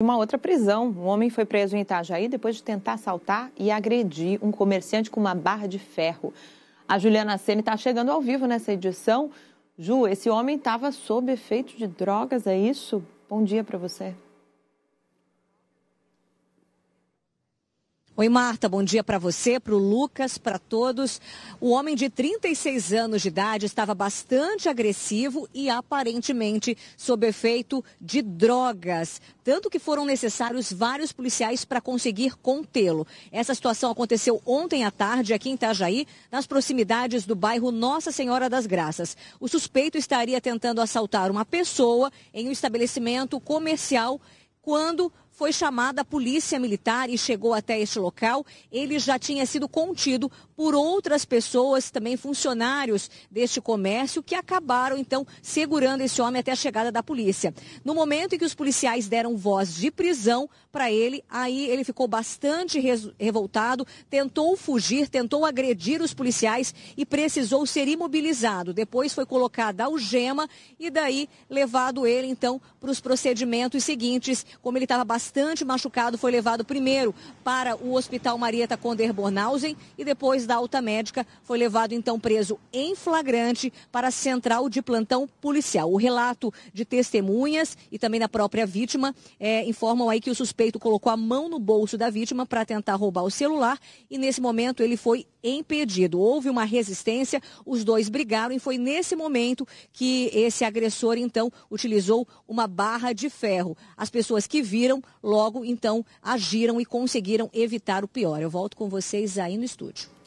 Uma outra prisão. Um homem foi preso em Itajaí depois de tentar assaltar e agredir um comerciante com uma barra de ferro. A Juliana Sene está chegando ao vivo nessa edição. Ju, esse homem estava sob efeito de drogas, é isso? Bom dia para você. Oi, Marta, bom dia para você, para o Lucas, para todos. O homem de 36 anos de idade estava bastante agressivo e aparentemente sob efeito de drogas. Tanto que foram necessários vários policiais para conseguir contê-lo. Essa situação aconteceu ontem à tarde aqui em Itajaí, nas proximidades do bairro Nossa Senhora das Graças. O suspeito estaria tentando assaltar uma pessoa em um estabelecimento comercial quando foi chamada a polícia militar e chegou até este local. Ele já tinha sido contido por outras pessoas, também funcionários deste comércio, que acabaram então segurando esse homem até a chegada da polícia. No momento em que os policiais deram voz de prisão para ele, aí ele ficou bastante revoltado, tentou fugir, tentou agredir os policiais e precisou ser imobilizado. Depois foi colocada algema e daí levado ele então para os procedimentos seguintes, como ele estava bastante bastante machucado, foi levado primeiro para o Hospital Marieta Conder Bornhausen e depois da alta médica foi levado então preso em flagrante para a central de plantão policial. O relato de testemunhas e também da própria vítima é, informam aí que o suspeito colocou a mão no bolso da vítima para tentar roubar o celular e nesse momento ele foi impedido. Houve uma resistência, os dois brigaram e foi nesse momento que esse agressor então utilizou uma barra de ferro. As pessoas que viram logo então agiram e conseguiram evitar o pior. Eu volto com vocês aí no estúdio.